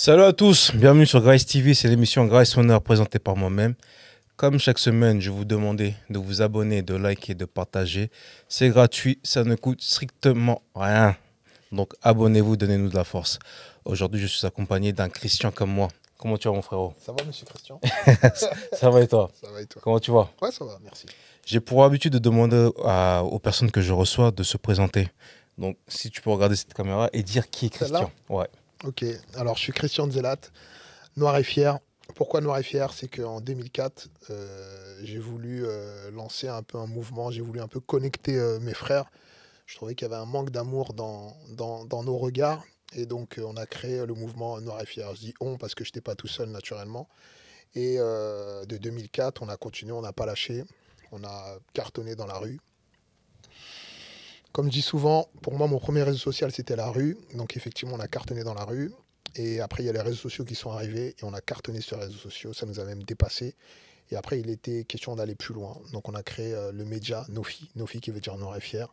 Salut à tous, bienvenue sur Grace TV, c'est l'émission Grace Honor présentée par moi-même. Comme chaque semaine, je vous demandais de vous abonner, de liker, de partager. C'est gratuit, ça ne coûte strictement rien. Donc abonnez-vous, donnez-nous de la force. Aujourd'hui, je suis accompagné d'un Christian comme moi. Comment tu vas mon frérot Ça va monsieur Christian Ça va et toi Ça va et toi Comment tu vas Ouais ça va, merci. J'ai pour habitude de demander aux personnes que je reçois de se présenter. Donc si tu peux regarder cette caméra et dire qui est Christian. Ouais. Ok, alors je suis Christian Zelat, Noir et Fier. Pourquoi Noir et Fier C'est qu'en 2004, euh, j'ai voulu euh, lancer un peu un mouvement, j'ai voulu un peu connecter euh, mes frères. Je trouvais qu'il y avait un manque d'amour dans, nos regards. Et donc, on a créé le mouvement Noir et Fier. Je dis on parce que je n'étais pas tout seul naturellement. Et de 2004, on a continué, on n'a pas lâché. On a cartonné dans la rue. Comme je dis souvent, pour moi, mon premier réseau social, c'était la rue. Donc effectivement, on a cartonné dans la rue. Et après, il y a les réseaux sociaux qui sont arrivés et on a cartonné sur les réseaux sociaux. Ça nous a même dépassé. Et après, il était question d'aller plus loin. Donc on a créé euh, le média Nofi, Nofi qui veut dire Noir et Fier.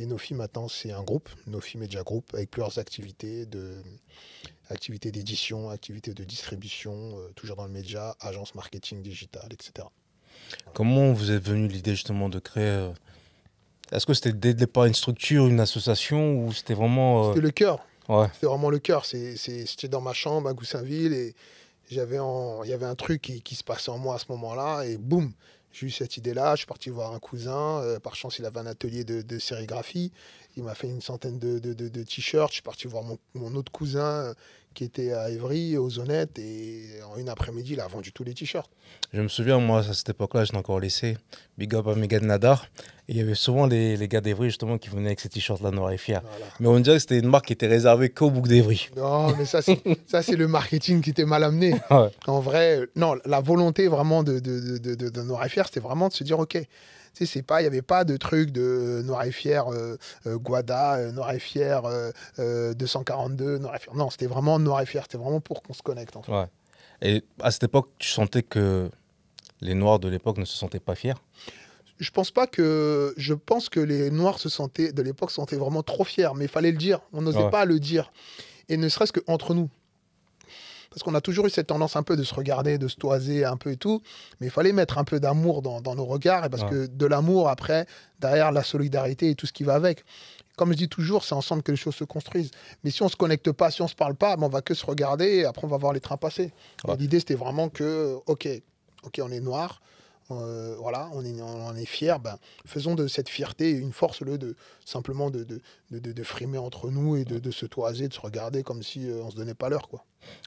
Et Nofi, maintenant, c'est un groupe, Nofi Media Group, avec plusieurs activités de activités d'édition, activités de distribution, euh, toujours dans le média, agence marketing digital, etc. Comment vous êtes venu l'idée justement de créer euh, est-ce que c'était dès le départ une structure, une association ou c'était vraiment. Euh, c'était le cœur. Ouais. C'était vraiment le cœur. C'était dans ma chambre à Goussainville et j'avais il y avait un truc qui, se passait en moi à ce moment-là et boum, j'ai eu cette idée-là. Je suis parti voir un cousin. Euh, par chance, il avait un atelier de, de sérigraphie il m'a fait une centaine de, de, de, t-shirts. Je suis parti voir mon, mon, autre cousin euh, qui était à Evry, aux Honnêtes, et en une après-midi, il a vendu tous les t-shirts. Je me souviens, moi, à cette époque-là, j'étais encore laissé. Big up à Miguel Nadar. Et il y avait souvent les, les gars d'Evry, justement, qui venaient avec ces t-shirts-là Noir et fier. Mais on dirait que c'était une marque qui était réservée qu'au bouc d'Evry. Non, mais ça, c'est le marketing qui était mal amené. En vrai, euh, non, la volonté vraiment de, de, de, de, de Noir et Fier, c'était vraiment de se dire, OK, c'est pas, il n'y avait pas de truc de euh, Noir et Fier euh, euh, Guada, Noir et Fier 242, Noir et Fier. Non, c'était vraiment Noir et Fier. C'était vraiment pour qu'on se connecte, Et à cette époque, tu sentais que les Noirs de l'époque ne se sentaient pas fiers je pense pas que. Je pense que les Noirs se sentaient, de l'époque, se sentaient vraiment trop fiers, mais il fallait le dire. On n'osait pas le dire. Et ne serait-ce qu'entre nous parce qu'on a toujours eu cette tendance un peu de se regarder, de se toiser un peu et tout, mais il fallait mettre un peu d'amour dans, nos regards, et parce que de l'amour, après, derrière la solidarité et tout ce qui va avec. Comme je dis toujours, c'est ensemble que les choses se construisent. Mais si on ne se connecte pas, si on ne se parle pas, ben on va que se regarder et après on va voir les trains passer. L'idée, c'était vraiment que, OK, OK, on est noir, euh, voilà, on, est, on est fiers. Ben, faisons de cette fierté une force, le de simplement de, de, de, frimer entre nous et de, se toiser, de se regarder comme si euh, on se donnait pas l'heure. Quoi.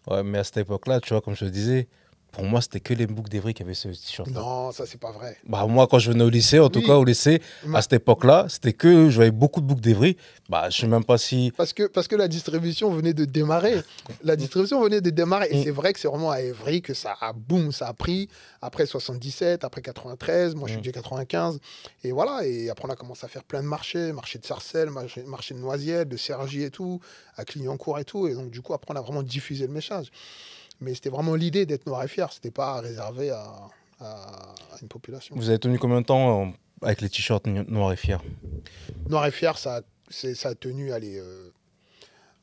Ouais, mais à cette époque-là, tu vois, comme je te disais, pour moi, c'était que les boucs d'Evry qui avaient ce t-shirt. Non, ça, c'est pas vrai. Bah, moi, quand je venais au lycée, en tout cas, au lycée, à cette époque-là, c'était que je beaucoup de boucs d'Evry. Bah, je sais même pas si. Parce que, parce que la distribution venait de démarrer. La distribution venait de démarrer. Et mm. c'est vrai que c'est vraiment à Evry que ça a boum, ça a pris. Après 77, après 93, moi, je suis mm. déjà 95. Et voilà. Et après, on a commencé à faire plein de marchés marché de Sarcelles, marché, marché de Noisiel, de Cergy et tout, à Clignancourt et tout. Et donc, du coup, après, on a vraiment diffusé le message. Mais c'était vraiment l'idée d'être noir et fier. C'était pas réservé à, une population. Vous avez tenu combien de temps euh, avec les t-shirts noir et fier Noir et fier, ça, ça a tenu, allez, euh,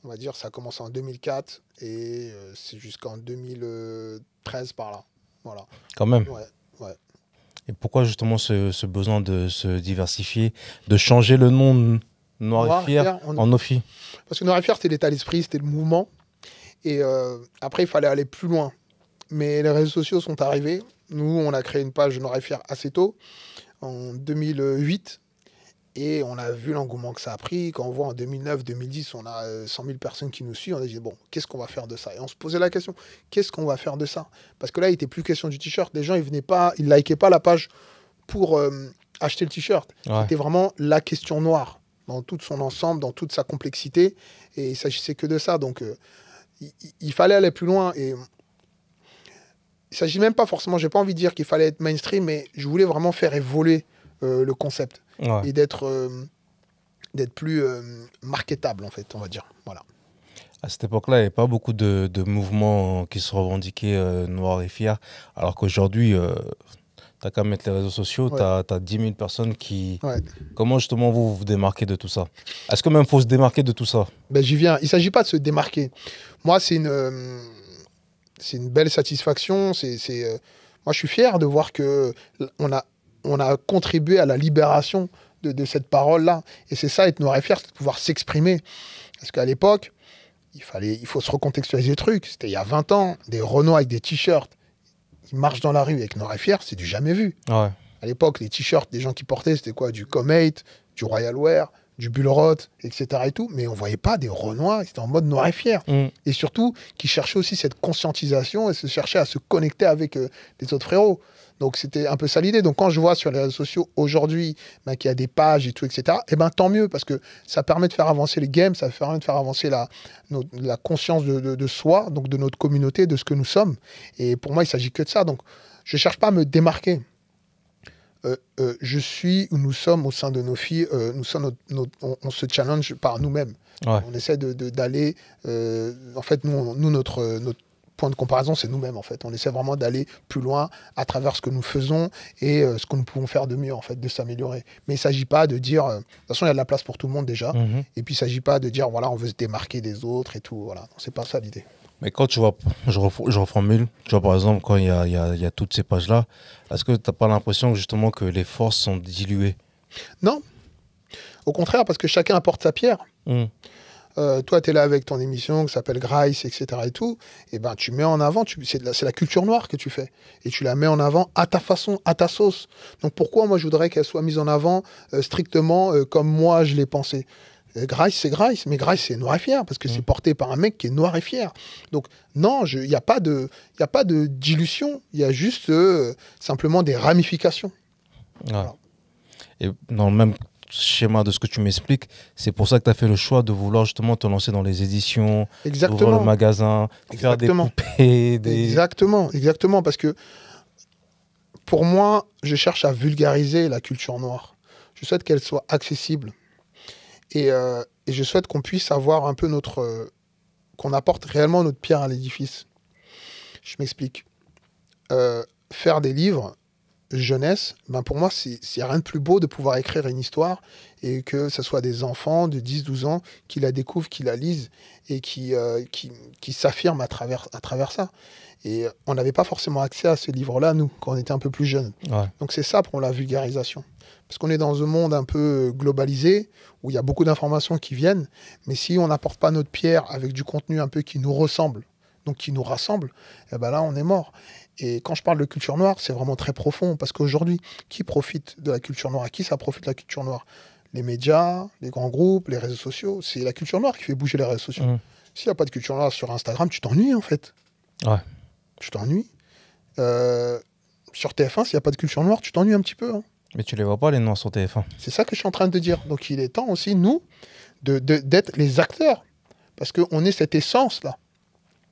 on va dire, ça a commencé en 2004 et euh, c'est jusqu'en 2013 par là. Voilà. Quand même. Ouais, Et pourquoi justement ce, besoin de se diversifier, de changer le nom Noir, et Fier en Nofi Parce que Noir et Fier, c'était l'état d'esprit, c'était le mouvement. Et euh, après, il fallait aller plus loin. Mais les réseaux sociaux sont arrivés. Nous, on a créé une page Fier assez tôt, en 2008. Et on a vu l'engouement que ça a pris. Quand on voit en 2009-2010, on a 100 euh, 000 personnes qui nous suivent. On a dit, bon, qu'est-ce qu'on va faire de ça Et on se posait la question, qu'est-ce qu'on va faire de ça Parce que là, il n'était plus question du t-shirt. Les gens, ils venaient pas, ils likaient pas la page pour euh, acheter le t-shirt. C'était vraiment la question noire, dans tout son ensemble, dans toute sa complexité. Et il s'agissait que de ça. Donc, il, fallait aller plus loin. Et il s'agit même pas forcément, j'ai pas envie de dire qu'il fallait être mainstream, mais je voulais vraiment faire évoluer euh, le concept et d'être euh, d'être plus euh, marketable en fait, on va dire. Voilà. À cette époque-là, il n'y avait pas beaucoup de, de, mouvements qui se revendiquaient noirs et fiers, alors qu'aujourd'hui, T'as qu'à mettre les réseaux sociaux, t'as as 10 000 personnes qui. Comment justement vous vous démarquez de tout ça Est-ce que même faut se démarquer de tout ça ben, J'y viens. Il ne s'agit pas de se démarquer. Moi, c'est une, euh, c'est une belle satisfaction. C'est, euh, moi, je suis fier de voir que on a, on a contribué à la libération de, de cette parole-là. Et c'est ça, être noir et fier, c'est de pouvoir s'exprimer. Parce qu'à l'époque, il, fallait, il faut se recontextualiser le truc. C'était il y a 20 ans, des Renault avec des t-shirts qui marchent dans la rue avec Noir et Fier, c'est du jamais vu. À l'époque, les t-shirts des gens qui portaient, c'était quoi Du Comate, du Royal Wear, du Bullrot, etc. et tout, mais on voyait pas des Renois ils étaient en mode noir et fier. Mm. Et surtout, qui cherchaient aussi cette conscientisation et se cherchaient à se connecter avec euh, les autres frérots. Donc c'était un peu ça l'idée. Donc quand je vois sur les réseaux sociaux aujourd'hui ben, qu'il y a des pages et tout, etc., eh ben tant mieux parce que ça permet de faire avancer les games, ça permet de faire avancer la, la conscience de, soi, donc de notre communauté, de ce que nous sommes. Et pour moi, il s'agit que de ça. Donc je ne cherche pas à me démarquer. Euh, euh, je suis où nous sommes au sein de nos filles, euh, nous sommes on, se challenge par nous-mêmes. On essaie d'aller. De, en fait, nous, nous notre, notre point de comparaison, c'est nous-mêmes en fait. On essaie vraiment d'aller plus loin à travers ce que nous faisons et euh, ce que nous pouvons faire de mieux en fait, de s'améliorer. Mais il ne s'agit pas de dire, euh, de toute façon, il y a de la place pour tout le monde déjà. Mhm. Et puis il ne s'agit pas de dire, voilà, on veut se démarquer des autres et tout. Voilà, c'est pas ça l'idée. Mais quand tu vois, je, reformule, tu vois par exemple, quand il y a, toutes ces pages-là, est-ce que tu n'as pas l'impression justement que les forces sont diluées Non. Au contraire, parce que chacun apporte sa pierre. Hmm. Euh, toi, tu es là avec ton émission qui s'appelle Grice, etc. et tout, et ben tu mets en avant, c'est la, culture noire que tu fais. Et tu la mets en avant à ta façon, à ta sauce. Donc pourquoi moi je voudrais qu'elle soit mise en avant euh, strictement euh, comme moi je l'ai pensé Grice, c'est Grice, mais Grice, c'est noir et fier, parce que c'est mmh. porté par un mec qui est noir et fier. Donc, non, il n'y a pas de, a pas de dilution, il y a juste simplement des ramifications. Voilà. Et dans le même schéma de ce que tu m'expliques, c'est pour ça que tu as fait le choix de vouloir justement te lancer dans les éditions, ouvrir le magasin, exactement. faire des poupées. Exactement, exactement, parce que pour moi, je cherche à vulgariser la culture noire. Je souhaite qu'elle soit accessible. Et, euh, je souhaite qu'on puisse avoir un peu notre... Euh, qu'on apporte réellement notre pierre à l'édifice. Je m'explique. Euh, faire des livres, jeunesse, ben pour moi, c'est rien de plus beau de pouvoir écrire une histoire et que ce soit des enfants de 10-12 ans qui la découvrent, qui la lisent et qui, euh, qui, qui s'affirment à travers, à travers ça. Et on n'avait pas forcément accès à ce livre-là, nous, quand on était un peu plus jeunes. Donc c'est ça pour la vulgarisation. Parce qu'on est dans un monde un peu euh, globalisé, où il y a beaucoup d'informations qui viennent, mais si on n'apporte pas notre pierre avec du contenu un peu qui nous ressemble, donc qui nous rassemble, et eh ben là, on est mort. Et quand je parle de culture noire, c'est vraiment très profond parce qu'aujourd'hui, qui profite de la culture noire À qui ça profite la culture noire Les médias, les grands groupes, les réseaux sociaux. C'est la culture noire qui fait bouger les réseaux sociaux. Mmh. S'il n'y a pas de culture noire sur Instagram, tu t'ennuies en fait. Ouais. Tu t'ennuies. Euh, sur TF1, s'il n'y a pas de culture noire, tu t'ennuies un petit peu. Hein. Mais tu les vois pas les noirs sur TF1. C'est ça que je suis en train de dire. Donc il est temps aussi, nous, d'être les acteurs. Parce qu'on est cette essence-là.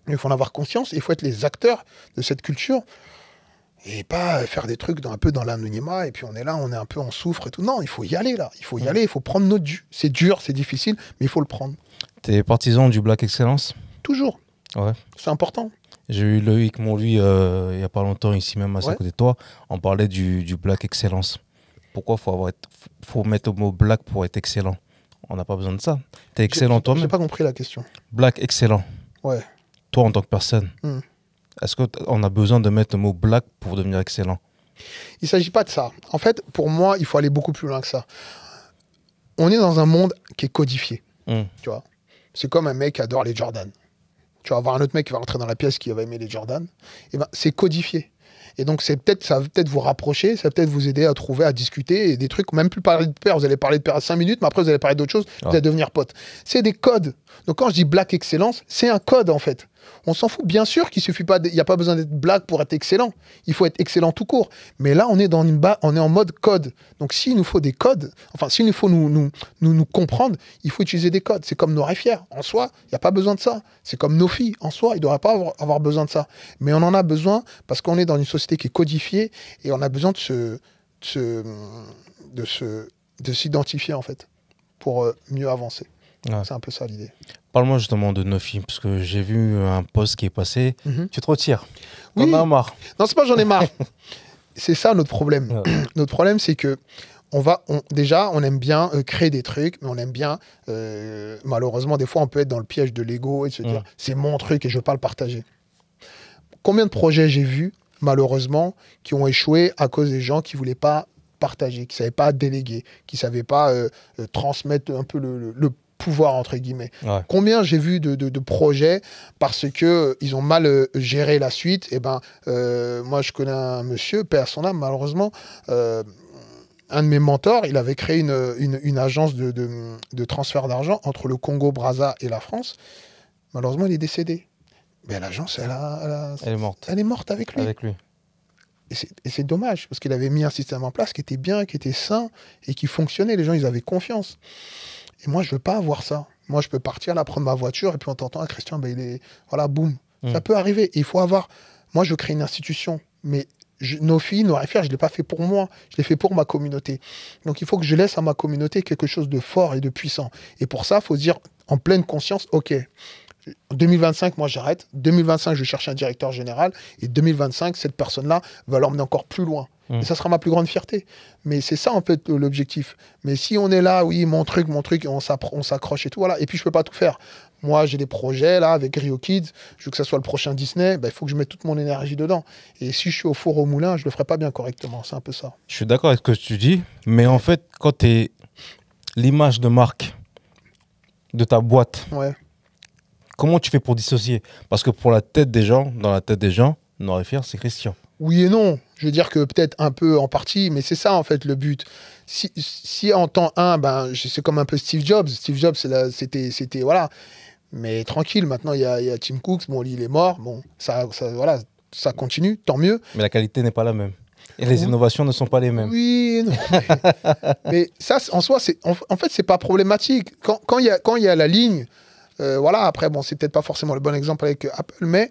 Il faut en avoir conscience, il faut être les acteurs de cette culture et pas faire des trucs dans, un peu dans l'anonymat et puis on est là, on est un peu en souffre et tout. Non, il faut y aller là, il faut y mm. aller, il faut prendre notre dû. C'est dur, c'est difficile, mais il faut le prendre. T'es partisan du Black Excellence Toujours. Ouais. C'est important. J'ai eu Loïc Monluy euh, il n'y a pas longtemps ici même à sa côté de toi. On parlait du, Black Excellence. Pourquoi faut avoir faut mettre au mot Black pour être excellent On n'a pas besoin de ça. T'es excellent toi-même. J'ai pas compris la question. Black excellent. Ouais toi en tant que personne, hmm. est-ce qu'on a besoin de mettre le mot black pour devenir excellent Il ne s'agit pas de ça. En fait, pour moi, il faut aller beaucoup plus loin que ça. On est dans un monde qui est codifié. Hmm. Tu vois, c'est comme un mec qui adore les Jordan. Tu vas voir un autre mec qui va rentrer dans la pièce qui va aimer les Jordan. Et eh ben, c'est codifié. Et donc, c'est peut-être, ça va peut-être vous rapprocher, ça va peut-être vous aider à trouver, à discuter et des trucs, même plus parler de père, vous allez parler de père à 5 minutes, mais après, vous allez parler d'autre chose, vous allez devenir pote. C'est des codes. Donc, quand je dis black excellence, c'est un code, en fait. On s'en fout. Bien sûr qu'il suffit pas, n'y a pas besoin d'être black pour être excellent. Il faut être excellent tout court. Mais là, on est dans une on est en mode code. Donc, s'il nous faut des codes, enfin, s'il nous faut nous nous, nous, comprendre, il faut utiliser des codes. C'est comme nos réfières. En soi, il n'y a pas besoin de ça. C'est comme nos filles. En soi, ils ne devrait pas avoir, besoin de ça. Mais on en a besoin parce qu'on est dans une société qui est codifiée et on a besoin de se, de de s'identifier en fait pour euh, mieux avancer. C'est un peu ça l'idée. Parle-moi justement de nos films, parce que j'ai vu un poste qui est passé. Mhm. Tu te retires. On en a marre. Non, c'est pas j'en ai marre. c'est ça notre problème. notre problème, c'est que on va, déjà, on aime bien euh, créer des trucs, mais on aime bien, euh, malheureusement, des fois, on peut être dans le piège de l'ego et se dire, c'est mon truc et je ne veux pas le partager. Combien de projets j'ai vus, malheureusement, qui ont échoué à cause des gens qui ne voulaient pas partager, qui ne savaient pas déléguer, qui ne savaient pas euh, transmettre un peu le pouvoir entre guillemets. Combien j'ai vu de, projets parce que euh, ils ont mal euh, géré la suite. Et eh ben, euh, moi je connais un monsieur, père son âme, malheureusement. un de mes mentors, il avait créé une, agence de, transfert d'argent entre le Congo-Braza et la France. Malheureusement, il est décédé. Mais l'agence, elle, elle, est morte. Elle est morte avec lui. Avec lui. Et c'est dommage, parce qu'il avait mis un système en place qui était bien, qui était sain et qui fonctionnait. Les gens, ils avaient confiance. Et moi, je veux pas avoir ça. Moi, je peux partir, là, prendre ma voiture, et puis en t'entendant, ah, Christian, ben, il est. Voilà, boum. Ça mm. peut arriver. il faut avoir. Moi, je crée une institution, mais nos filles, nos affaires, je ne l'ai pas fait pour moi, je l'ai fait pour ma communauté. Donc il faut que je laisse à ma communauté quelque chose de fort et de puissant. Et pour ça, il faut dire en pleine conscience, OK, 2025, moi j'arrête, 2025, je cherche un directeur général, et 2025, cette personne-là va l'emmener encore plus loin. Et mm. ça sera ma plus grande fierté. Mais c'est ça, en fait, l'objectif. Mais si on est là, oui, mon truc, mon truc, on s'accroche et tout, voilà. Et puis, je peux pas tout faire. Moi, j'ai des projets, là, avec Rio Kids. Je veux que ça soit le prochain Disney. Ben, il faut que je mette toute mon énergie dedans. Et si je suis au four au moulin, je le ferai pas bien correctement. C'est un peu ça. Je suis d'accord avec ce que tu dis. Mais en fait, quand tu es l'image de marque de ta boîte, comment tu fais pour dissocier Parce que pour la tête des gens, dans la tête des gens, réfère, c'est Christian. Oui et non. Je veux dire que peut-être un peu en partie, mais c'est ça en fait le but. Si, en temps 1, ben, c'est comme un peu Steve Jobs. Steve Jobs, c'était. Voilà. Mais tranquille, maintenant il y, a, Tim Cooks, bon, il est mort, bon, ça, voilà, ça continue, tant mieux. Mais la qualité n'est pas la même. Et les innovations ne sont pas les mêmes. Oui, mais, ça, en soi, c'est en, fait, c'est pas problématique. Quand il y, a, quand y a la ligne, euh, voilà, après, bon, c'est peut-être pas forcément le bon exemple avec Apple, mais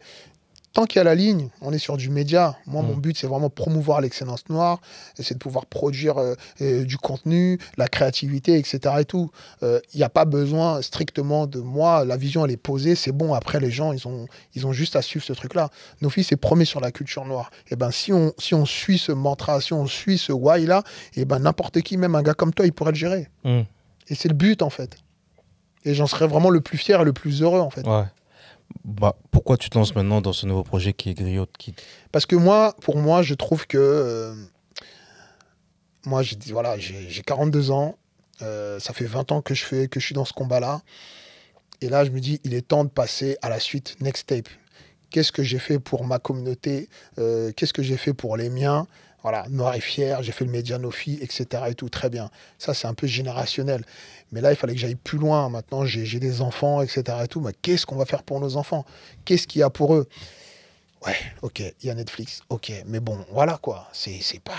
tant qu'il y a la ligne, on est sur du média. Moi, mon mm. but, c'est vraiment promouvoir l'excellence noire, c'est de pouvoir produire euh, euh, du contenu, la créativité, etc. Et tout. Euh, il n'y a pas besoin strictement de moi. La vision, elle est posée, c'est bon. Après, les gens, ils ont, ils ont juste à suivre ce truc-là. Nos fils, c'est promis sur la culture noire. Et eh ben, si on, si on suit ce mantra, si on suit ce why là, et eh ben n'importe qui, même un gars comme toi, il pourrait le gérer. Mm. Et c'est le but en fait. Et j'en serais vraiment le plus fier et le plus heureux en fait. Ouais. Bah, pourquoi tu te lances maintenant dans ce nouveau projet qui est Griot qui... Parce que moi, pour moi, je trouve que. Euh, moi, j'ai voilà, j'ai 42 ans. Euh, ça fait 20 ans que je, fais, que je suis dans ce combat-là. Et là, je me dis, il est temps de passer à la suite, next tape. Qu'est-ce que j'ai fait pour ma communauté euh, Qu'est-ce que j'ai fait pour les miens voilà, noir et fier, j'ai fait le Medianofi, etc. Et tout, très bien. Ça, c'est un peu générationnel. Mais là, il fallait que j'aille plus loin. Maintenant, j'ai des enfants, etc. Et tout. Mais qu'est-ce qu'on va faire pour nos enfants Qu'est-ce qu'il y a pour eux Ouais, ok, il y a Netflix, ok, mais bon, voilà quoi, c'est pas,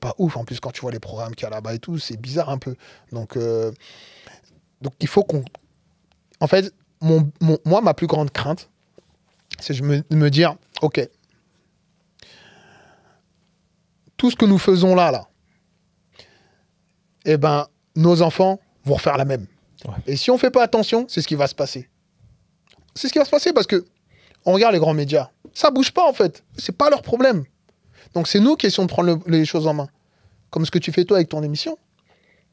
pas ouf. En plus, quand tu vois les programmes qu'il y a là-bas et tout, c'est bizarre un peu. Donc, euh, donc il faut qu'on. En fait, mon, moi, ma plus grande crainte, c'est de me, dire, ok, tout ce que nous faisons là, là, eh ben, nos enfants vont refaire la même. Et si on ne fait pas attention, c'est ce qui va se passer. C'est ce qui va se passer parce que on regarde les grands médias. Ça bouge pas en fait. Ce n'est pas leur problème. Donc c'est nous qui essayons de prendre les choses en main. Comme ce que tu fais toi avec ton émission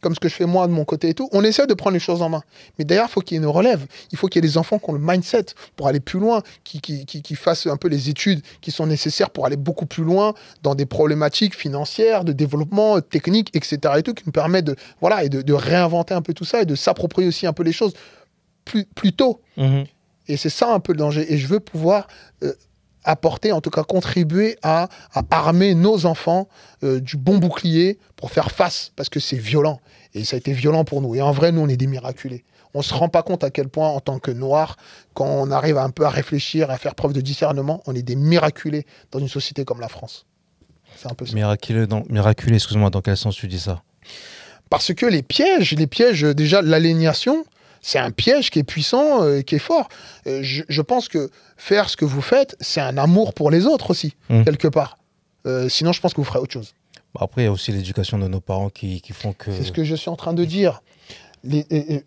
comme ce que je fais moi de mon côté et tout, on essaie de prendre les choses en main. Mais d'ailleurs, il faut qu'il y ait une relève. Il faut qu'il y ait des enfants qui ont le mindset pour aller plus loin, qui, qui, qui, fassent un peu les études qui sont nécessaires pour aller beaucoup plus loin dans des problématiques financières, de développement, technique, etc. et tout, qui nous permet de, voilà, et de, réinventer un peu tout ça et de s'approprier aussi un peu les choses plus, plus tôt. Mhm. Et c'est ça un peu le danger. Et je veux pouvoir euh, apporter, en tout cas contribuer à, armer nos enfants euh, du bon bouclier pour faire face, parce que c'est violent. Et ça a été violent pour nous. Et en vrai, nous, on est des miraculés. On ne se rend pas compte à quel point, en tant que Noirs, quand on arrive un peu à réfléchir, à faire preuve de discernement, on est des miraculés dans une société comme la France. C'est un peu ça. Miraculeux, dans... excuse-moi, dans quel sens tu dis ça Parce que les pièges, les pièges, déjà, l'aliénation, c'est un piège qui est puissant euh, et qui est fort. Euh, je, pense que faire ce que vous faites, c'est un amour pour les autres aussi, mmh. quelque part. Euh, sinon, je pense que vous ferez autre chose. Bah, après, il y a aussi l'éducation de nos parents qui, qui font que. C'est ce que je suis en train de dire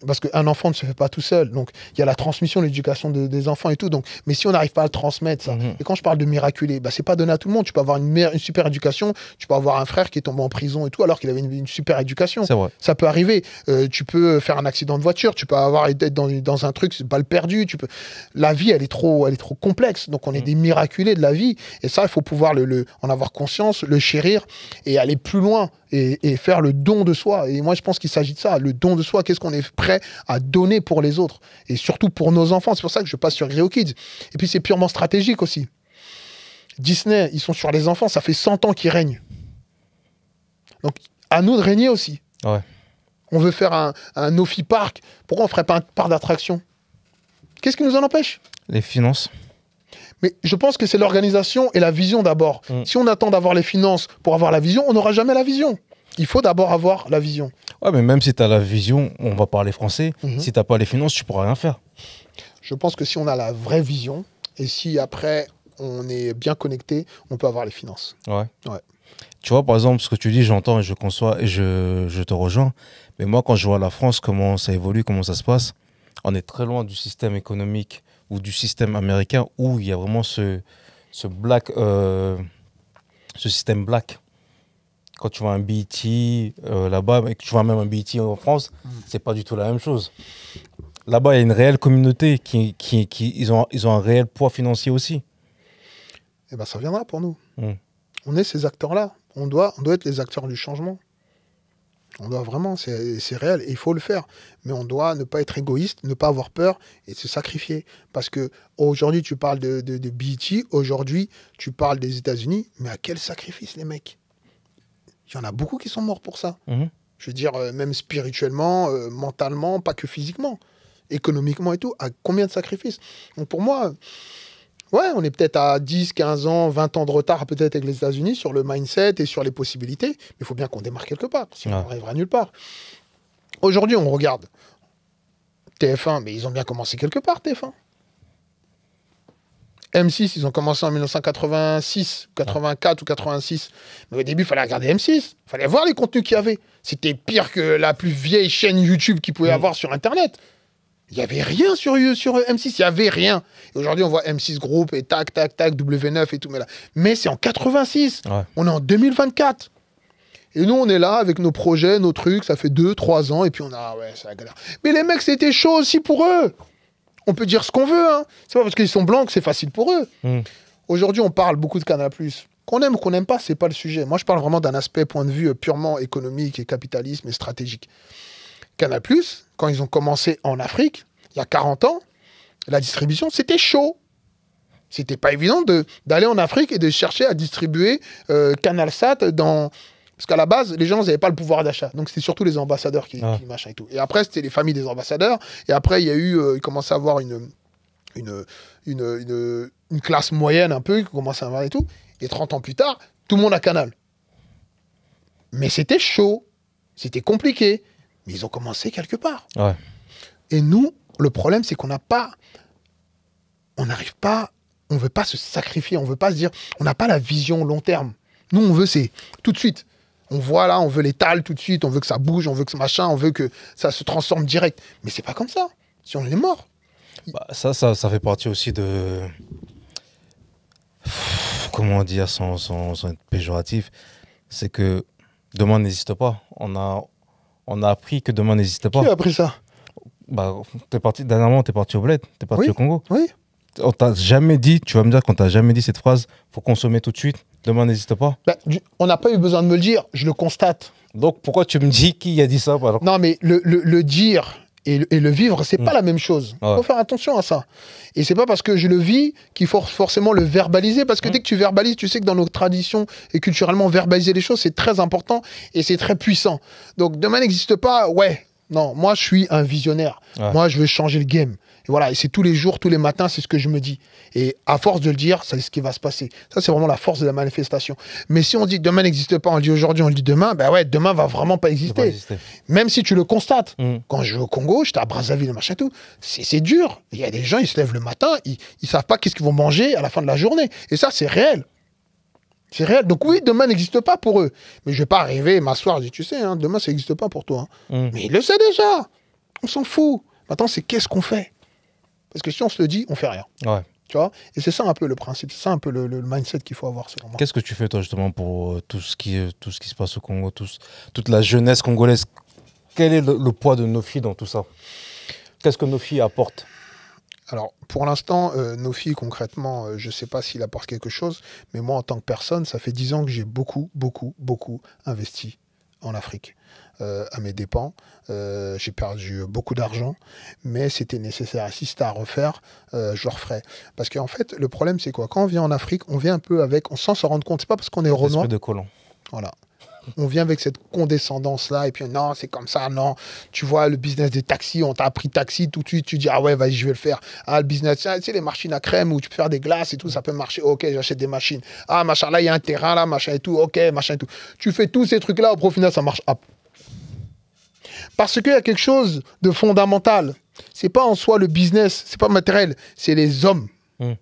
parce qu'un enfant ne se fait pas tout seul. Donc, il y a la transmission, l'éducation des enfants et tout. Donc, mais si on n'arrive pas à le transmettre, ça. Mhm. Et quand je parle de miraculer bah, c'est pas donné à tout le monde. Tu peux avoir une, une super éducation, tu peux avoir un frère qui est tombé en prison et tout, alors qu'il avait une, super éducation. Ça peut arriver. Euh, tu peux faire un accident de voiture, tu peux avoir être dans, dans un truc, balle perdue. Tu peux. La vie, elle est trop, elle est trop complexe. Donc, on est mhm. des miraculés de la vie. Et ça, il faut pouvoir le, en avoir conscience, le chérir et aller plus loin et faire le don de soi. Et moi, je pense qu'il s'agit de ça, le don de soi qu'est-ce qu'on est prêt à donner pour les autres et surtout pour nos enfants. C'est pour ça que je passe sur Rio Kids. Et puis c'est purement stratégique aussi. Disney, ils sont sur les enfants, ça fait 100 ans qu'ils règnent. Donc à nous de régner aussi. On veut faire un, un Ophi Park. Pourquoi on ne ferait pas un parc d'attraction Qu'est-ce qui nous en empêche Les finances. Mais je pense que c'est l'organisation et la vision d'abord. Mm. Si on attend d'avoir les finances pour avoir la vision, on n'aura jamais la vision. Il faut d'abord avoir la vision. Ouais, mais même si tu as la vision, on va parler français, mhm. si tu n'as pas les finances, tu pourras rien faire. Je pense que si on a la vraie vision et si après on est bien connecté, on peut avoir les finances. Ouais. Tu vois, par exemple, ce que tu dis, j'entends et je conçois et je, te rejoins. Mais moi, quand je vois la France, comment ça évolue, comment ça se passe, on est très loin du système économique ou du système américain où il y a vraiment ce, ce black, euh, ce système black quand tu vois un BT euh, là-bas et que tu vois même un BT en France, mm. c'est pas du tout la même chose. Là-bas, il y a une réelle communauté qui, qui, ils, ont, ils ont un réel poids financier aussi. Eh ben, ça viendra pour nous. Mm. On est ces acteurs-là. On doit, on doit être les acteurs du changement. On doit vraiment, c'est réel, et il faut le faire. Mais on doit ne pas être égoïste, ne pas avoir peur et se sacrifier. Parce que aujourd'hui, tu parles de, de, de BT, aujourd'hui, tu parles des États-Unis, mais à quel sacrifice, les mecs il y en a beaucoup qui sont morts pour ça. Mhm. Je veux dire, euh, même spirituellement, euh, mentalement, pas que physiquement, économiquement et tout, à combien de sacrifices Donc pour moi, ouais, on est peut-être à 10, 15 ans, 20 ans de retard peut-être avec les États-Unis sur le mindset et sur les possibilités, mais il faut bien qu'on démarre quelque part, sinon on n'arrivera nulle part. Aujourd'hui, on regarde TF1, mais ils ont bien commencé quelque part, TF1. M6, ils ont commencé en 1986, 84 ou 86. Mais au début, il fallait regarder M6. Il fallait voir les contenus qu'il y avait. C'était pire que la plus vieille chaîne YouTube qu'il pouvait mm. avoir sur Internet. Il n'y avait rien sur, sur M6, il n'y avait rien. Aujourd'hui, on voit M6 Group et tac, tac, tac, W9 et tout. Mais, là. mais c'est en 86. On est en 2024. Et nous, on est là avec nos projets, nos trucs. Ça fait 2-3 ans et puis on a. Ouais, ça galère. Mais les mecs, c'était chaud aussi pour eux on peut dire ce qu'on veut. Hein. C'est pas parce qu'ils sont blancs que c'est facile pour eux. Hmm. Aujourd'hui, on parle beaucoup de Canal+. Qu'on aime ou qu'on n'aime pas, c'est pas le sujet. Moi, je parle vraiment d'un aspect, point de vue euh, purement économique et capitalisme et stratégique. Canal+, quand ils ont commencé en Afrique, il y a 40 ans, la distribution, c'était chaud. C'était pas évident d'aller en Afrique et de chercher à distribuer euh, CanalSat dans, parce qu'à la base, les gens n'avaient pas le pouvoir d'achat. Donc c'était surtout les ambassadeurs ah. qui, machin et tout. Et après, c'était les familles des ambassadeurs. Et après, il y a eu, euh, il commençait à avoir une, une, une, classe moyenne un peu qui commençait à avoir et tout. Et 30 ans plus tard, tout le monde a Canal. Mais c'était chaud. C'était compliqué. Mais ils ont commencé quelque part. Et nous, le problème, c'est qu'on n'a pas. On n'arrive pas. On veut pas se sacrifier. On ne veut pas se dire. On n'a pas la vision long terme. Nous, on veut, c'est tout de suite. On voit là, on veut l'étale tout de suite, on veut que ça bouge, on veut que ce machin, on veut que ça se transforme direct. Mais c'est pas comme ça. Si on est mort. Bah, ça, ça, ça fait partie aussi de. Comment dire sans, sans, être péjoratif C'est que demain n'existe pas. On a, on a appris que demain n'existe pas. Qui a appris ça bah, es parti, Dernièrement, t'es parti au Bled, t'es parti au Congo. Oui. On t'a jamais dit, tu vas me dire qu'on t'a jamais dit cette phrase, faut consommer tout de suite, Demain, n'existe pas. Bah, on n'a pas eu besoin de me le dire, je le constate. Donc pourquoi tu me dis qui a dit ça Non, mais le, dire et le, vivre, c'est pas hmm. la même chose. Ah Il faut faire attention à ça. Et c'est pas parce que je le vis qu'il faut forcément le verbaliser, parce que hmm. dès que tu verbalises, tu sais que dans nos traditions et culturellement, verbaliser les choses, c'est très important et c'est très puissant. Donc demain n'existe pas, ouais. Non, moi je suis un visionnaire. Moi je veux changer le game. Et voilà, et c'est tous les jours, tous les matins, c'est ce que je me dis. Et à force de le dire, c'est ce qui va se passer. Ça, c'est vraiment la force de la manifestation. Mais si on dit demain n'existe pas, on le dit aujourd'hui, on le dit demain, ben ouais, demain va vraiment pas exister. Même si tu le constates. Mm. Quand je vais au Congo, j'étais à Brazzaville, machin tout, c'est dur. Il y a des gens, ils se lèvent le matin, ils, savent pas qu'est-ce qu'ils vont manger à la fin de la journée. Et ça, c'est réel. C'est réel. Donc oui, demain n'existe pas pour eux. Mais je vais pas arriver m'asseoir et dire, tu sais, hein, demain ça n'existe pas pour toi. Hein. Mm. Mais il le sait déjà. On s'en fout. Maintenant, c'est qu'est-ce qu'on fait parce que si on se le dit, on fait rien. Tu vois Et c'est ça un peu le principe, c'est ça un peu le, mindset qu'il faut avoir selon moi. Qu'est-ce que tu fais toi justement pour euh, tout, ce qui, euh, tout ce qui se passe au Congo, toute la jeunesse congolaise Quel est le, poids de Nofi dans tout ça Qu'est-ce que Nofi apporte alors, pour l'instant, euh, Nofi, concrètement, je ne sais pas s'il apporte quelque chose, mais moi, en tant que personne, ça fait 10 ans que j'ai beaucoup, beaucoup, beaucoup investi en Afrique. Euh, à mes dépens. Euh, j'ai perdu beaucoup d'argent, mais c'était nécessaire. Si c'était à refaire, euh, je le referais. Parce qu'en fait, le problème, c'est quoi Quand on vient en Afrique, on vient un peu avec, on s'en rend compte. C'est pas parce qu'on est renois. de colons. Voilà on vient avec cette condescendance-là, et puis non, c'est comme ça, non. Tu vois, le business des taxis, on t'a appris taxi, tout de suite, tu dis, ah ouais, vas-y, je vais le faire. Ah, le business, ah, tu sais, les machines à crème où tu peux faire des glaces et tout, ça peut marcher. Ok, j'achète des machines. Ah, machin, là, il y a un terrain, là, machin et tout, ok, machin et tout. Tu fais tous ces trucs-là, au profit, ça marche. Parce qu'il y a quelque chose de fondamental. C'est pas en soi le business, c'est pas matériel, c'est les hommes. Hmm.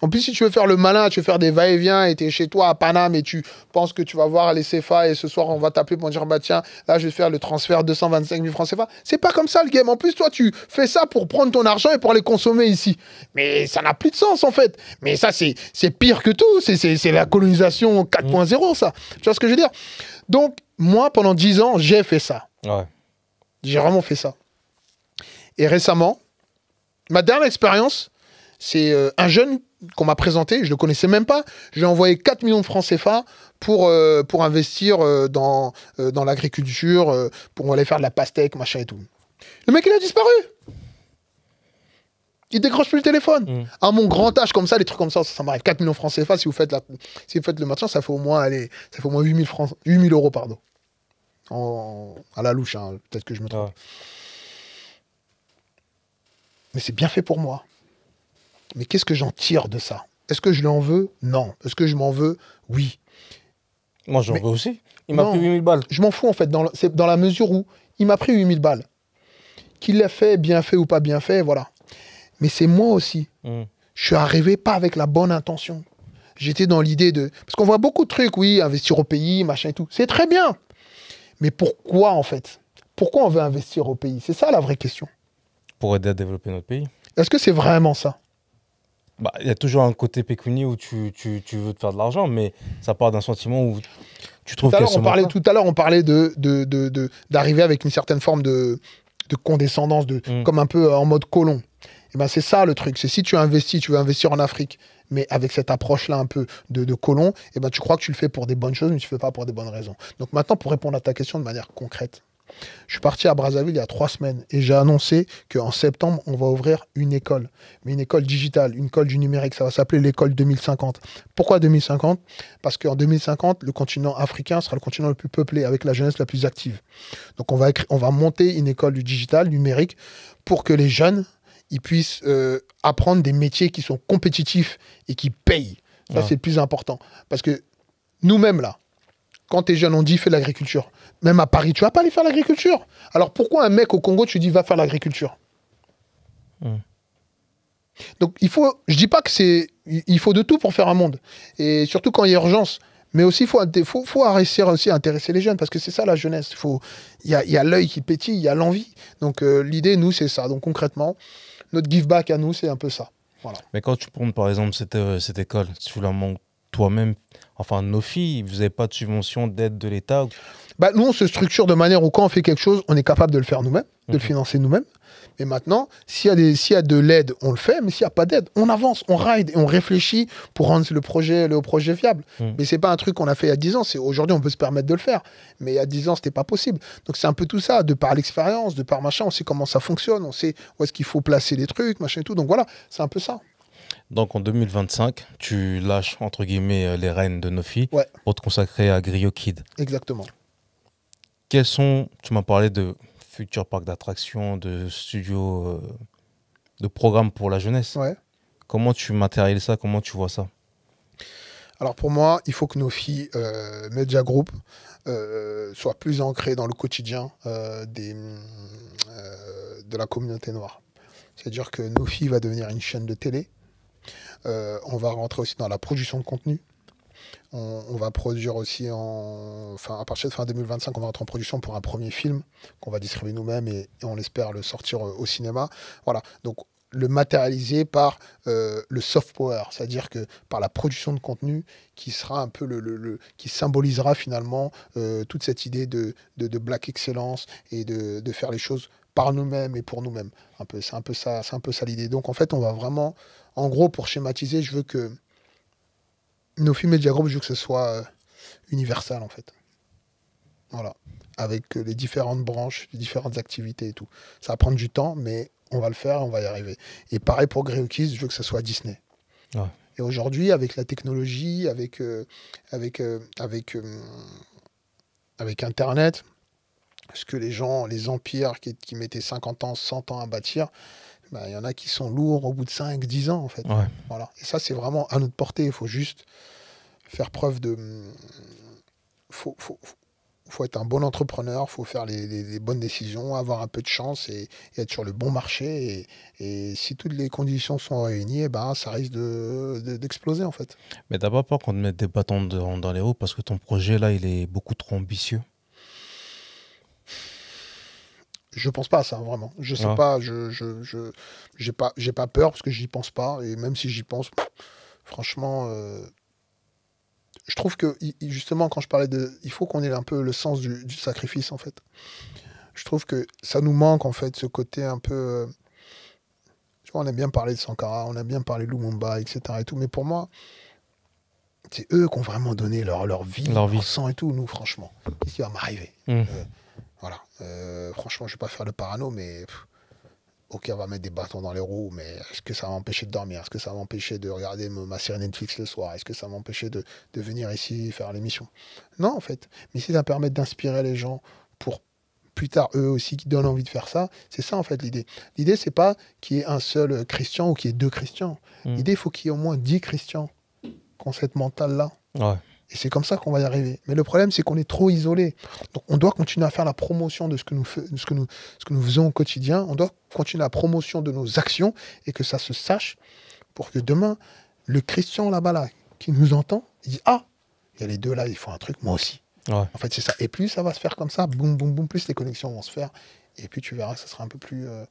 En plus, si tu veux faire le malin, tu veux faire des va-et-vient et tu es chez toi à Paname et tu penses que tu vas voir les CFA et ce soir on va t'appeler pour dire bah tiens, là je vais faire le transfert 225 000 francs CFA. C'est pas comme ça le game. En plus, toi tu fais ça pour prendre ton argent et pour les consommer ici. Mais ça n'a plus de sens en fait. Mais ça, c'est pire que tout. C'est la colonisation 4.0, ça. Tu vois ce que je veux dire Donc, moi pendant 10 ans, j'ai fait ça. Ouais. J'ai vraiment fait ça. Et récemment, ma dernière expérience, c'est euh, un jeune qu'on m'a présenté, je ne le connaissais même pas. J'ai envoyé 4 millions de francs CFA pour, euh, pour investir euh, dans, dans l'agriculture, pour aller faire de la pastèque, machin et tout. Le mec, il a disparu. Il décroche plus le téléphone. Mm. À mon grand âge, comme ça, les trucs comme ça, ça, m'arrive. 4 millions de francs CFA, si vous faites, si vous faites le matin, ça fait au moins, allez, ça fait au moins 8000 francs, euros, pardon à la louche, hein, peut-être que je me trompe. Mais c'est bien fait pour moi. Mais qu'est-ce que j'en tire de ça Est-ce que je l'en veux Non. Est-ce que je m'en veux Oui. Moi, j'en veux aussi. Il m'a pris 8000 balles. Je m'en fous, en fait, dans la, dans la mesure où il m'a pris 8000 balles. Qu'il l'a fait, bien fait ou pas bien fait, voilà. Mais c'est moi aussi. Hmm. Je suis arrivé pas avec la bonne intention. J'étais dans l'idée de. Parce qu'on voit beaucoup de trucs, oui, investir au pays, machin et tout. C'est très bien. Mais pourquoi, en fait Pourquoi on veut investir au pays C'est ça la vraie question. Pour aider à développer notre pays. Est-ce que c'est vraiment ça bah, il y a toujours un côté pécunier où tu, veux te faire de l'argent, mais ça part d'un sentiment où tu trouves que. On parlait, tout à l'heure, on parlait d'arriver de, de, avec une certaine forme de, condescendance, de, mm. comme un peu euh, en mode colon. Et eh ben c'est ça le truc. C'est si tu investis, tu veux investir en Afrique, mais avec cette approche-là un peu de, colon, eh ben, tu crois que tu le fais pour des bonnes choses, mais tu ne le fais pas pour des bonnes raisons. Donc maintenant, pour répondre à ta question de manière concrète, je suis parti à Brazzaville il y a trois semaines et j'ai annoncé qu'en septembre, on va ouvrir une école, mais une école digitale, une école du numérique. Ça va s'appeler l'école 2050. Pourquoi 2050 Parce qu'en 2050, le continent africain sera le continent le plus peuplé, avec la jeunesse la plus active. Donc on va, on va monter une école du digital, numérique, pour que les jeunes ils puissent euh, apprendre des métiers qui sont compétitifs et qui payent. Ça, c'est le plus important. Parce que nous-mêmes, là, quand t'es jeunes ont dit fais l'agriculture. Même à Paris, tu vas pas aller faire l'agriculture. Alors pourquoi un mec au Congo, tu dis va faire l'agriculture Donc il faut, je dis pas que c'est, il faut de tout pour faire un monde. Et surtout quand il y a urgence. Mais aussi, il faut, faut réussir aussi à intéresser les jeunes, parce que c'est ça la jeunesse. Il y a, a l'œil qui pétille, il y a l'envie. Donc euh, l'idée, nous, c'est ça. Donc concrètement, notre give back à nous, c'est un peu ça. Voilà. Mais quand tu prends par exemple cette, euh, cette école, tu la manques toi-même, enfin nos filles, vous n'avez pas de subvention d'aide de l'État bah, Nous, on se structure de manière où quand on fait quelque chose, on est capable de le faire nous-mêmes, de le financer nous-mêmes. Et maintenant, s'il y, a y de l'aide, on le fait, mais s'il n'y a pas d'aide, on avance, on ride et on réfléchit pour rendre le projet, le projet fiable. Mm. Mais c'est pas un truc qu'on a fait il y a 10 ans, aujourd'hui on peut se permettre de le faire. Mais il y a 10 ans, c'était pas possible. Donc c'est un peu tout ça, de par l'expérience, de par machin, on sait comment ça fonctionne, on sait où est-ce qu'il faut placer les trucs, machin et tout. Donc voilà, c'est un peu ça. Donc en 2025, tu lâches entre guillemets euh, les rênes de Nofi pour te consacrer à Griot Kid. Exactement. Quels sont, tu m'as parlé de futur parc d'attractions, de studios, euh, de programmes pour la jeunesse. Comment tu matérialises ça Comment tu vois ça alors pour moi, il faut que nos filles euh, Media Group euh, soient plus ancrées dans le quotidien de la communauté noire. C'est-à-dire que nos filles va devenir une chaîne de télé. on va rentrer aussi dans la production de contenu. On, va produire aussi en. Enfin, à partir de fin 2025, on va être en production pour un premier film qu'on va distribuer nous-mêmes et, on espère le sortir euh, au cinéma. Voilà. Donc, le matérialiser par euh, le soft power, c'est-à-dire que par la production de contenu qui sera un peu le, qui symbolisera finalement euh, toute cette idée de, black excellence et de, de, faire les choses par nous-mêmes et pour nous-mêmes. Un peu, c'est un peu ça, c'est un peu ça l'idée. Donc en fait, on va vraiment, en gros, pour schématiser, je veux que nos films Group, je veux que ce soit euh, universel, en fait. Voilà. Avec euh, les différentes branches, les différentes activités et tout. Ça va prendre du temps, mais on va le faire, on va y arriver. Et pareil pour Grey je veux que ce soit Disney. Et aujourd'hui, avec la technologie, avec, euh, avec, avec, avec Internet, ce que les gens, les empires qui, qui mettaient 50 ans, 100 ans à bâtir, bah, il y en a qui sont lourds au bout de 5-10 ans, en fait. Voilà. Et ça, c'est vraiment à notre portée. Il faut juste faire preuve de. Mm, faut, faut, être un bon entrepreneur, il faut faire les, bonnes décisions, avoir un peu de chance et, être sur le bon marché. Et, si toutes les conditions sont réunies, eh ben, ça risque d'exploser de, en fait. Mais t'as pas peur qu'on te mette des bâtons dans les hauts parce que ton projet là, il est beaucoup trop ambitieux je pense pas à ça, vraiment. Je sais ah. pas, je, je, j'ai pas, j'ai pas peur parce que j'y pense pas. Et même si j'y pense, franchement, euh, je trouve que justement, quand je parlais de, il faut qu'on ait un peu le sens du, sacrifice en fait. Je trouve que ça nous manque en fait ce côté un peu. Euh, tu vois, on a bien parlé de Sankara, on a bien parlé de Lumumba, etc. Et tout, mais pour moi, c'est eux qui ont vraiment donné leur, vie, leur, sang et tout. Nous, franchement, qu'est-ce qui va m'arriver hum. euh, voilà. Euh, franchement, je ne vais pas faire le parano, mais ok, on va mettre des bâtons dans les roues, mais est-ce que ça va m'empêcher de dormir Est-ce que ça va m'empêcher de regarder ma série Netflix le soir Est-ce que ça va m'empêcher de, venir ici faire l'émission Non, en fait. Mais si ça permet d'inspirer les gens pour plus tard eux aussi qui donnent envie de faire ça, c'est ça en fait l'idée. L'idée, c'est pas qu'il y ait un seul Christian ou qu'il y ait deux Christians. Hmm. L'idée, il faut qu'il y ait au moins dix Christians qui ont cette mentale-là. Ouais. Et c'est comme ça qu'on va y arriver. Mais le problème, c'est qu'on est trop isolé. Donc, on doit continuer à faire la promotion de ce que, nous, ce, que nous, ce que nous faisons au quotidien. On doit continuer la promotion de nos actions et que ça se sache pour que demain, le Christian là-bas, là, qui nous entend, il dit Ah, il y a les deux là, ils font un truc, moi aussi. En fait, c'est ça. Et plus ça va se faire comme ça, boum, boum, boum, plus les connexions vont se faire. Et puis tu verras, ça sera un peu plus, euh,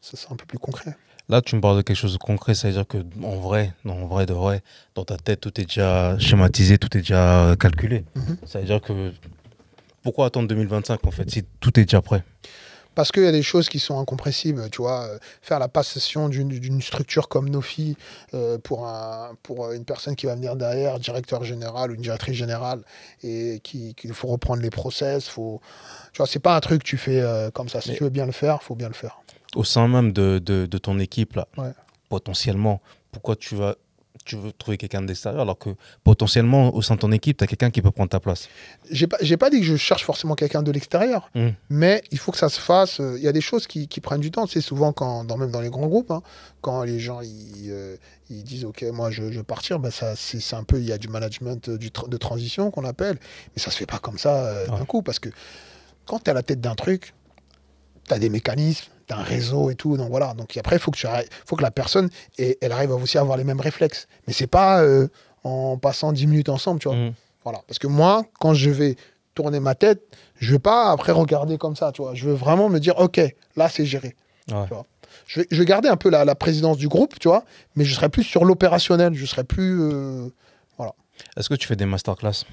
ça sera un peu plus concret. Là, tu me parles de quelque chose de concret, c'est-à-dire que en vrai, vrai dans ta tête, tout est déjà schématisé, tout est déjà calculé. Mhm. C'est-à-dire que pourquoi attendre 2025 en fait si tout est déjà prêt parce qu'il y a des choses qui sont incompressibles, tu vois. Euh, faire la passation d'une structure comme Nofi euh, pour, une personne qui va venir derrière, directeur général ou une directrice générale, et qu'il faut reprendre les process, faut... Tu vois, c'est pas un truc que tu fais euh, comme ça. Si tu veux bien le faire, faut bien le faire au sein même de, de, ton équipe, là, potentiellement, pourquoi tu vas tu veux trouver quelqu'un d'extérieur alors que potentiellement au sein de ton équipe, tu as quelqu'un qui peut prendre ta place J'ai pas, pas dit que je cherche forcément quelqu'un de l'extérieur, mmh. mais il faut que ça se fasse. Euh, il y a des choses qui, qui prennent du temps. C'est souvent quand, même dans les grands groupes, hein, quand les gens ils, euh, ils, disent Ok, moi je veux partir, ben ça, c'est, un peu, il y a du management euh, du de transition qu'on appelle, mais ça se fait pas comme ça d'un coup parce que quand tu es à la tête d'un truc, tu as des mécanismes un réseau et tout. Donc voilà. Donc après, il faut, que tu faut que la personne et, elle arrive aussi à avoir les mêmes réflexes. Mais c'est pas euh, en passant dix minutes ensemble, tu vois. Mm. Voilà. Parce que moi, quand je vais tourner ma tête, je vais pas après regarder comme ça, tu vois. Je veux vraiment me dire, OK, là, c'est géré. Tu vois. Je, vais, garder un peu la, présidence du groupe, tu vois, mais je serai plus sur l'opérationnel, je serai plus. Euh, voilà. Est-ce que tu fais des masterclass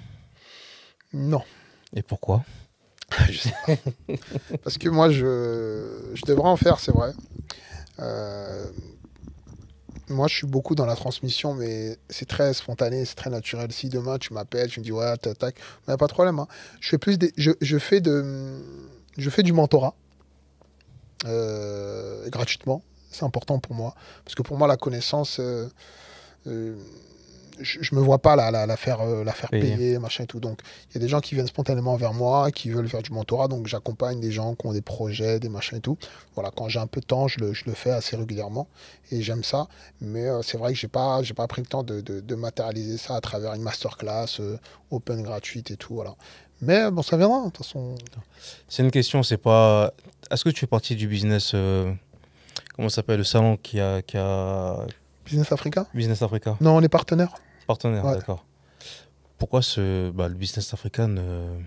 Non. Et pourquoi Parce que moi, je, devrais en faire, c'est vrai. Euh, moi, je suis beaucoup dans la transmission, mais c'est très spontané, c'est très naturel. Si demain tu m'appelles, tu me dis ouais, tac, tac, mais pas de problème. Hein. Je fais plus, je, fais de, je fais du mentorat euh, gratuitement. C'est important pour moi parce que pour moi, la connaissance, euh, je, ne me vois pas la, la, faire, la faire euh, payer. machin et tout. Donc, il y a des gens qui viennent spontanément vers moi, qui veulent faire du mentorat. Donc, j'accompagne des gens qui ont des projets, des machins et tout. Voilà, quand j'ai un peu de temps, je le, fais assez régulièrement et j'aime ça. Mais euh, c'est vrai que j'ai pas, j'ai pas pris le temps de, matérialiser ça à travers une masterclass euh, open gratuite et tout. Voilà. Mais bon, ça viendra, C'est une question, c'est pas. Est-ce que tu fais partie du business. Comment ça s'appelle Le salon qui a. Business Africa Business Africa. Non, on est partenaire. Partenaire, d'accord. Pourquoi ce, bah, le business africain euh,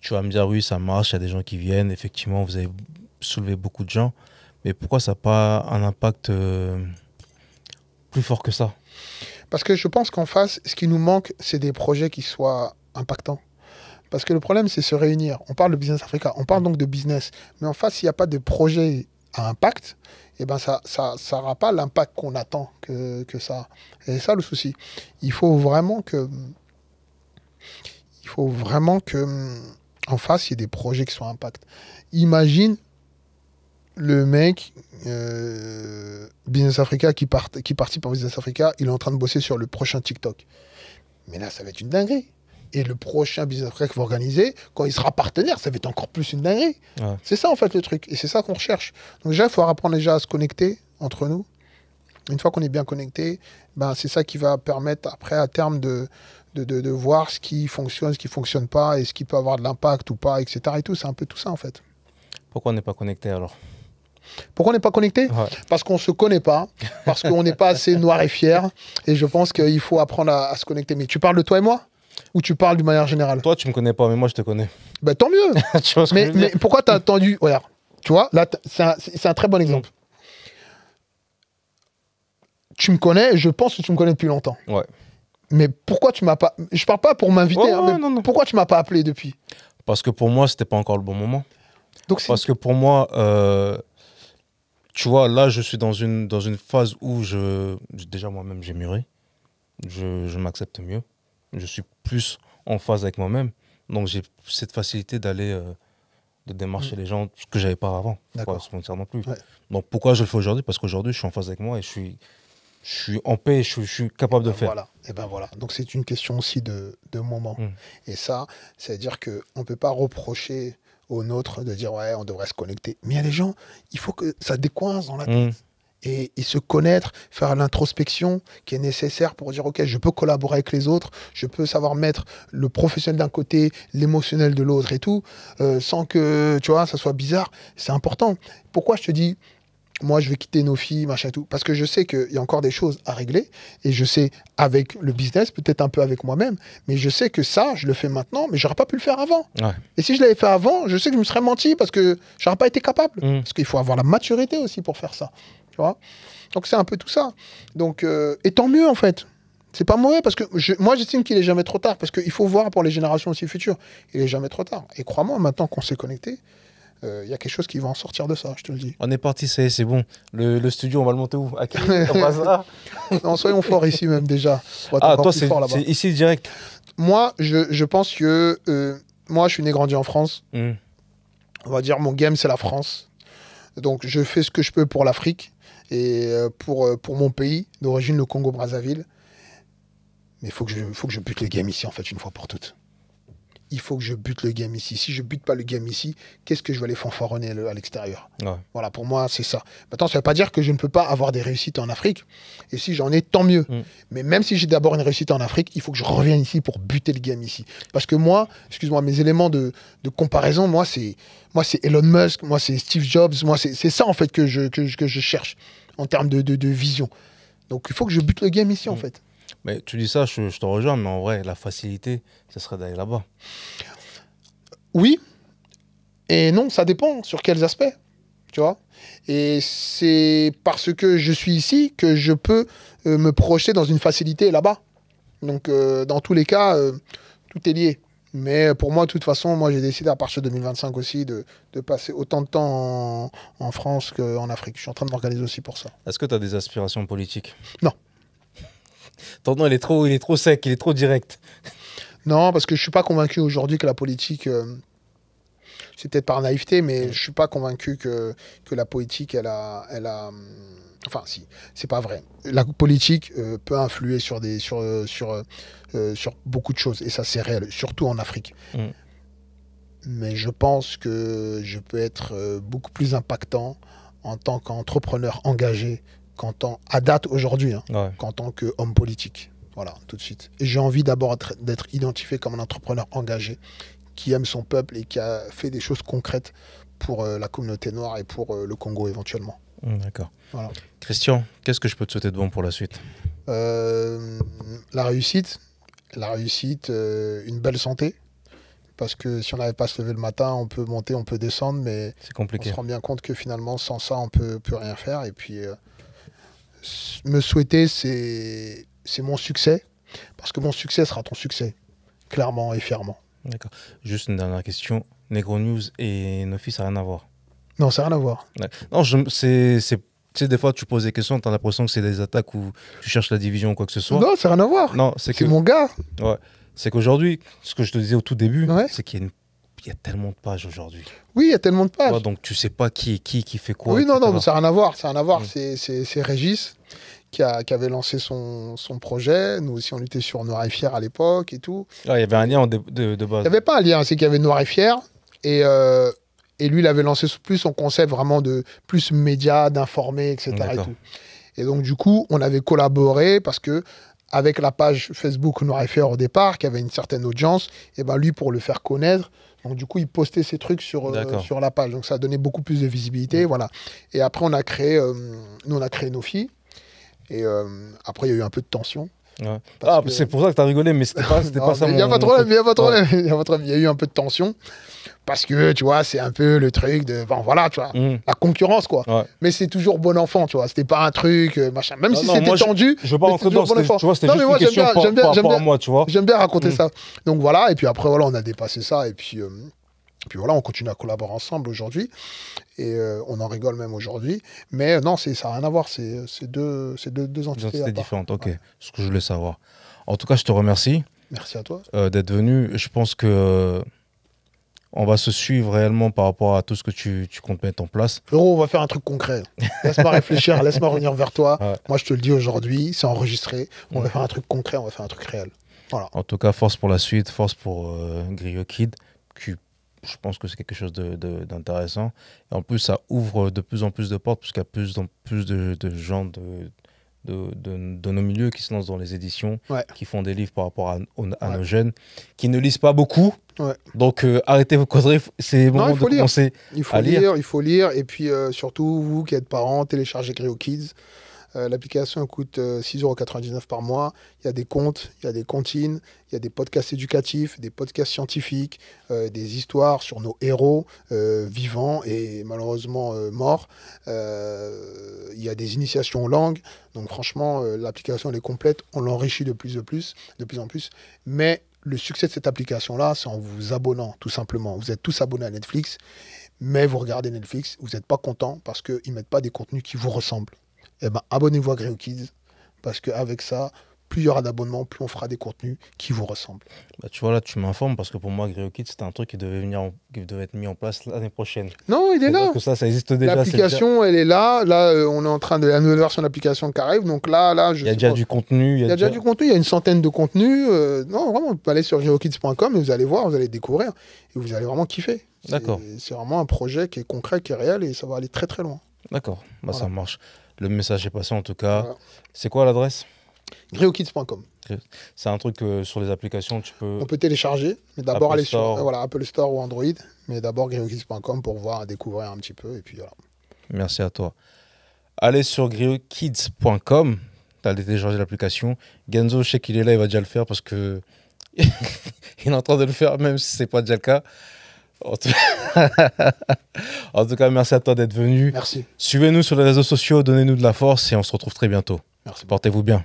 Tu vas me dire, oui, ça marche, il y a des gens qui viennent, effectivement, vous avez soulevé beaucoup de gens, mais pourquoi ça n'a pas un impact euh, plus fort que ça Parce que je pense qu'en face, ce qui nous manque, c'est des projets qui soient impactants. Parce que le problème, c'est se réunir. On parle de business africain, on parle donc de business. Mais en face, il n'y a pas de projet à impact, et eh ben ça n'aura ça, pas l'impact qu'on attend que, ça. C'est ça le souci. Il faut vraiment que. Il faut vraiment que. En face, il y ait des projets qui soient impact. Imagine le mec euh, Business Africa qui, part, qui participe en Business Africa, il est en train de bosser sur le prochain TikTok. Mais là, ça va être une dinguerie et le prochain business après qu'il va organiser, quand il sera partenaire, ça va être encore plus une dinguerie. C'est ça en fait le truc, et c'est ça qu'on recherche. Donc déjà, il faut apprendre déjà à se connecter entre nous. Une fois qu'on est bien connecté, ben, c'est ça qui va permettre après à terme de, de, de, voir ce qui fonctionne, ce qui ne fonctionne pas, et ce qui peut avoir de l'impact ou pas, etc. Et tout, c'est un peu tout ça en fait. Pourquoi on n'est pas connecté alors pourquoi on n'est pas connecté Parce qu'on ne se connaît pas, parce qu'on n'est pas assez noir et fier. Et je pense qu'il faut apprendre à, se connecter. Mais tu parles de toi et moi où tu parles d'une manière générale Toi, tu me connais pas, mais moi, je te connais. Bah, tant mieux mais, que je veux mais pourquoi t'as attendu Voilà, tu vois, là, c'est un, très bon exemple. Mm. Tu me connais, je pense que tu me connais depuis longtemps. Ouais. Mais pourquoi tu m'as pas. Je parle pas pour m'inviter, hein, pourquoi tu m'as pas appelé depuis Parce que pour moi, c'était pas encore le bon moment. Donc, Parce que pour moi, euh, tu vois, là, je suis dans une, dans une phase où je. Déjà, moi-même, j'ai mûri. je m'accepte mieux je suis plus en phase avec moi-même. Donc j'ai cette facilité d'aller euh, de démarcher mm. les gens, ce que j'avais pas avant. non plus. Donc pourquoi je le fais aujourd'hui Parce qu'aujourd'hui, je suis en phase avec moi et je suis, je suis en paix, je, je suis capable de de ben voilà. Et eh ben voilà. Donc c'est une question aussi de, moment. Mm. Et ça, c'est-à-dire qu'on ne peut pas reprocher aux nôtres de dire ouais, on devrait se connecter. Mais il y a des gens, il faut que ça décoince dans la mm. tête et, se connaître, faire l'introspection qui est nécessaire pour dire, OK, je peux collaborer avec les autres, je peux savoir mettre le professionnel d'un côté, l'émotionnel de l'autre et tout, euh, sans que, tu vois, ça soit bizarre. C'est important. Pourquoi je te dis, moi, je vais quitter nos filles, machin tout, parce que je sais qu'il y a encore des choses à régler, et je sais avec le business, peut-être un peu avec moi-même, mais je sais que ça, je le fais maintenant, mais j'aurais pas pu le faire avant. Et si je l'avais fait avant, je sais que je me serais menti parce que j'aurais pas été capable, mmh. parce qu'il faut avoir la maturité aussi pour faire ça. Donc c'est un peu tout ça. Donc, euh, et tant mieux en fait. C'est pas mauvais parce que moi j'estime qu'il est jamais trop tard parce qu'il faut voir pour les générations aussi futures. Il est jamais trop tard. Et crois-moi, maintenant qu'on s'est connecté, euh, il y a quelque chose qui va en sortir de ça, je te le dis. On est parti, c'est, bon. Le, studio, on va le monter où À Non, soyons forts ici même déjà. ah, toi, c'est, ici direct. Moi, je, pense que euh, moi, je suis né grandi en France. Hmm. On va dire, mon game, c'est la France. Donc je fais ce que je peux pour l'Afrique et euh, pour, euh, pour mon pays d'origine, le Congo-Brazzaville. Mais il faut, que je, faut que je bute les games ici, en fait, une fois pour toutes il faut que je bute le game ici. Si je bute pas le game ici, qu'est-ce que je vais aller fanfaronner à l'extérieur Voilà, pour moi, c'est ça. Maintenant, ça ne veut pas dire que je ne peux pas avoir des réussites en Afrique. Et si j'en ai, tant mieux. Mm. Mais même si j'ai d'abord une réussite en Afrique, il faut que je revienne ici pour buter le game ici. Parce que moi, excuse-moi, mes éléments de, comparaison, moi, c'est moi c'est Elon Musk, moi c'est Steve Jobs, moi c'est ça en fait que je, que, je cherche en termes de, vision. Donc il faut que je bute le game ici en mm. fait. Mais tu dis ça, je, te rejoins, mais en vrai, la facilité, ce serait d'aller là-bas. Oui. Et non, ça dépend sur quels aspects. Tu vois Et c'est parce que je suis ici que je peux euh, me projeter dans une facilité là-bas. Donc, euh, dans tous les cas, euh, tout est lié. Mais pour moi, de toute façon, moi, j'ai décidé à partir de 2025 aussi de, de passer autant de temps en, en France qu'en Afrique. Je suis en train de m'organiser aussi pour ça. Est-ce que tu as des aspirations politiques Non ton nom, il est trop, il est trop sec, il est trop direct. Non, parce que je suis pas convaincu aujourd'hui que la politique. Euh, c'est peut-être par naïveté, mais je suis pas convaincu que, la politique, elle a, elle a. Euh, enfin, si, c'est pas vrai. La politique euh, peut influer sur, des, sur, sur, beaucoup de choses, et ça, c'est réel, surtout en Afrique. Mm. Mais je pense que je peux être beaucoup plus impactant en tant qu'entrepreneur engagé qu'en tant, à date aujourd'hui, hein, qu'en tant qu'homme politique. Voilà, tout de suite. Et j'ai envie d'abord d'être identifié comme un entrepreneur engagé qui aime son peuple et qui a fait des choses concrètes pour euh, la communauté noire et pour euh, le Congo éventuellement. Hmm, d'accord. Christian, qu'est-ce que je peux te souhaiter de bon pour la suite euh, La réussite, la réussite, une belle santé. Parce que si on n'avait pas se lever le matin, on peut monter, on peut descendre, mais compliqué. on se rend bien compte que finalement, sans ça, on peut plus rien faire. Et puis, me souhaiter, c'est mon succès, parce que mon succès sera ton succès, clairement et fièrement. D'accord. Juste une dernière question. Negro News et Nofi, ça n'a rien à voir. Non, ça n'a rien à voir. Non, c'est tu sais, des fois, tu poses des questions, tu as l'impression que c'est des attaques où tu cherches la division ou quoi que ce soit. Non, ça n'a rien à voir. Non, c'est que... mon gars. Ouais. C'est qu'aujourd'hui, ce que je te disais au tout début, c'est qu'il y a une y a tellement de pages aujourd'hui. Oui, il y a tellement de pages. donc tu sais pas qui est qui, qui fait quoi. Oui, non, non, ça n'a rien à voir. Ça a rien à voir. Mm. C'est Régis qui, a, qui, avait lancé son, son, projet. Nous aussi, on était sur Noir et Fier à l'époque et tout. Ah, il y avait un lien de, de, base. Il n'y avait pas un lien, c'est qu'il y avait Noir et Fier. Et, euh, et lui, il avait lancé plus son concept vraiment de plus médias, d'informer, etc. Et, et donc, du coup, on avait collaboré parce que avec la page Facebook Noir et Fier au départ, qui avait une certaine audience, et ben lui, pour le faire connaître, donc du coup, ils postaient ces trucs euh, sur, la page. Donc ça donnait beaucoup plus de visibilité. Voilà. Et après, on a créé, euh, nous, on a créé nos filles. Et euh, après, il y a eu un peu de tension. Ah, c'est pour ça que t'as rigolé, mais c'était pas, ça. Il mon... pas de il pas y a eu un peu de tension parce que, tu vois, c'est un peu le truc de, voilà, tu vois, mm. la concurrence, quoi. Mais c'est toujours bon enfant, tu vois. C'était pas un truc, euh, machin. Même si c'était tendu, je veux pas rentrer dedans, bon enfant. Tu vois, c'était juste une question par, moi, tu vois. J'aime bien raconter mm. ça. Donc voilà, et puis après, voilà, on a dépassé ça, et puis... Euh, puis voilà, on continue à collaborer ensemble aujourd'hui. Et euh, on en rigole même aujourd'hui. Mais euh, non, ça n'a rien à voir. Euh, c'est deux, deux, deux entités, différentes. Ok, ce que je voulais savoir. En tout cas, je te remercie. Merci à toi. D'être venu. Je pense que. on va se suivre réellement par rapport à tout ce que tu, comptes mettre en place. on va faire un truc concret. Laisse-moi réfléchir, laisse-moi revenir vers toi. Moi, je te le dis aujourd'hui, c'est enregistré. On va faire un truc concret, on va faire un truc réel. Voilà. En tout cas, force pour la suite, force pour Griot Kid, je pense que c'est quelque chose d'intéressant. Et en plus, ça ouvre de plus en plus de portes, puisqu'il y a plus en plus de, gens de, de, nos milieux qui se lancent dans les éditions, qui font des livres par rapport à, nos jeunes, qui ne lisent pas beaucoup. Donc euh, arrêtez vos conneries, c'est il faut lire. il faut lire, et puis euh, surtout, vous qui êtes parents, téléchargez Grio Kids. Euh, l'application coûte 6,99 euh, 6,99€ par mois. Il y a des comptes, il y a des comptines, il y a des podcasts éducatifs, des podcasts scientifiques, euh, des histoires sur nos héros vivants et malheureusement morts. il y a des initiations aux langues. Donc franchement, l'application est complète. On l'enrichit de plus, en plus, de plus en plus. Mais le succès de cette application-là, c'est en vous abonnant, tout simplement. Vous êtes tous abonnés à Netflix, mais vous regardez Netflix, vous n'êtes pas content parce qu'ils ne mettent pas des contenus qui vous ressemblent. Eh ben, abonnez-vous à Grey Kids, parce qu'avec ça, plus il y aura d'abonnements, plus on fera des contenus qui vous ressemblent. Bah, tu vois, là, tu m'informes parce que pour moi, Greo Kids, c'était un truc qui devait, venir devait être mis en place l'année prochaine. Non, il est là. ça, ça existe déjà. L'application, elle est là. Là, euh, on est en train de la nouvelle version de l'application qui arrive. Donc là, là, je. Il y a déjà du contenu. Il y, a, déjà... du contenu. Il y a une centaine de contenus. Euh, non, vraiment, vous pouvez aller sur GrioKids.com et vous allez voir, vous allez découvrir et vous allez vraiment kiffer. D'accord. C'est vraiment un projet qui est concret, qui est réel et ça va aller très très loin. D'accord, bah, ça marche. Le message est passé en tout cas. C'est quoi l'adresse griokids.com C'est un truc euh, sur les applications, tu peux. On peut télécharger, mais d'abord aller sur Apple Store ou Android, mais d'abord griokids.com pour voir, découvrir un petit peu, et puis voilà. Merci à toi. Allez sur griokids.com, t'as téléchargé l'application. Genzo, je sais qu'il est là, il va déjà le faire parce que il est en train de le faire, même si c'est pas déjà le cas. En tout... cas, merci à toi d'être venu. Merci. Suivez-nous sur les réseaux sociaux, donnez-nous de la force et on se retrouve très bientôt. Merci. Portez-vous bien.